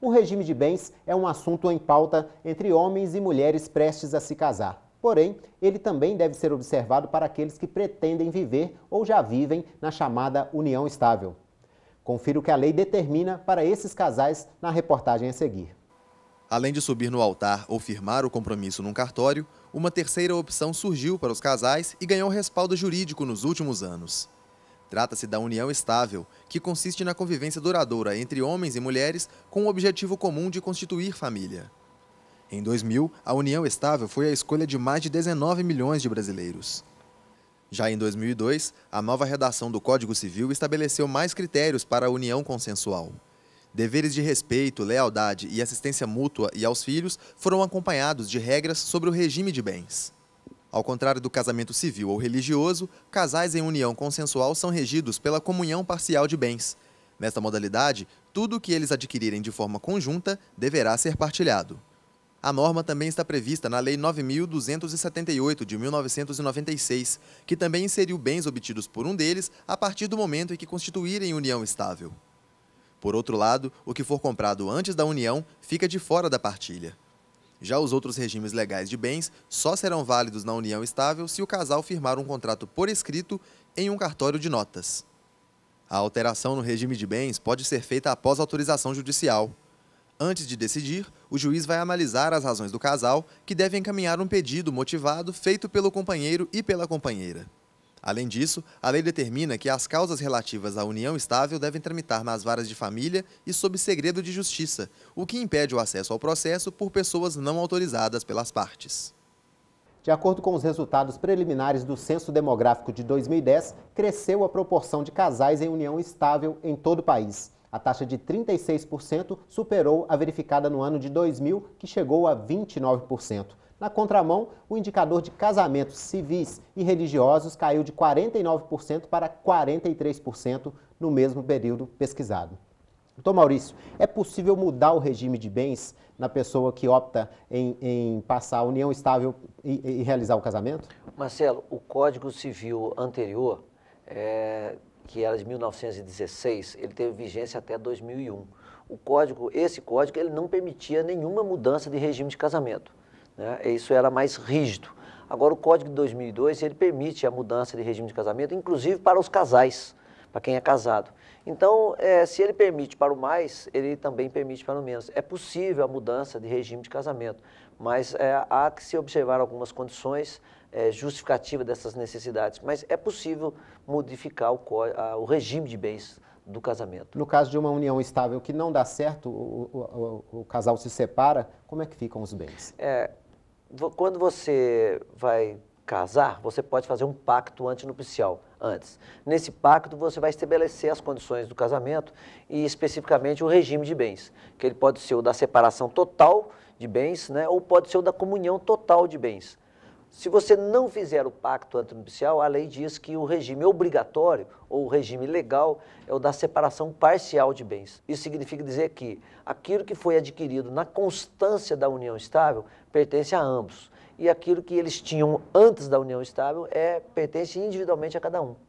O regime de bens é um assunto em pauta entre homens e mulheres prestes a se casar. Porém, ele também deve ser observado para aqueles que pretendem viver ou já vivem na chamada união estável. Confira o que a lei determina para esses casais na reportagem a seguir. Além de subir no altar ou firmar o compromisso num cartório, uma terceira opção surgiu para os casais e ganhou respaldo jurídico nos últimos anos. Trata-se da união estável, que consiste na convivência duradoura entre homens e mulheres com o objetivo comum de constituir família. Em 2000, a união estável foi a escolha de mais de 19 milhões de brasileiros. Já em 2002, a nova redação do Código Civil estabeleceu mais critérios para a união consensual. Deveres de respeito, lealdade e assistência mútua e aos filhos foram acompanhados de regras sobre o regime de bens. Ao contrário do casamento civil ou religioso, casais em união consensual são regidos pela comunhão parcial de bens. Nesta modalidade, tudo o que eles adquirirem de forma conjunta deverá ser partilhado. A norma também está prevista na Lei 9.278 de 1996, que também inseriu bens obtidos por um deles a partir do momento em que constituírem união estável. Por outro lado, o que for comprado antes da união fica de fora da partilha. Já os outros regimes legais de bens só serão válidos na união estável se o casal firmar um contrato por escrito em um cartório de notas. A alteração no regime de bens pode ser feita após autorização judicial. Antes de decidir, o juiz vai analisar as razões do casal, que deve encaminhar um pedido motivado feito pelo companheiro e pela companheira. Além disso, a lei determina que as causas relativas à união estável devem tramitar nas varas de família e sob segredo de justiça, o que impede o acesso ao processo por pessoas não autorizadas pelas partes. De acordo com os resultados preliminares do Censo Demográfico de 2010, cresceu a proporção de casais em união estável em todo o país. A taxa de 36% superou a verificada no ano de 2000, que chegou a 29%. Na contramão, o indicador de casamentos civis e religiosos caiu de 49% para 43% no mesmo período pesquisado. Doutor Maurício, é possível mudar o regime de bens na pessoa que opta em, em passar a união estável e, e, realizar o casamento? Marcelo, o Código Civil anterior, é, que era de 1916, ele teve vigência até 2001. O código, esse código, ele não permitia nenhuma mudança de regime de casamento. Né? Isso era mais rígido. Agora, o Código de 2002 ele permite a mudança de regime de casamento, inclusive para os casais, para quem é casado. Então, é, se ele permite para o mais, ele também permite para o menos. É possível a mudança de regime de casamento, mas é, há que se observar algumas condições é, justificativas dessas necessidades. Mas é possível modificar o, a, o regime de bens do casamento. No caso de uma união estável que não dá certo, o, o, o, o casal se separa, como é que ficam os bens? É, quando você vai casar, você pode fazer um pacto antinupcial antes. Nesse pacto, você vai estabelecer as condições do casamento e especificamente o regime de bens, que ele pode ser o da separação total de bens, né, ou pode ser o da comunhão total de bens. Se você não fizer o pacto antinupcial, a lei diz que o regime obrigatório ou o regime legal é o da separação parcial de bens. Isso significa dizer que aquilo que foi adquirido na constância da união estável pertence a ambos e aquilo que eles tinham antes da união estável é pertence individualmente a cada um.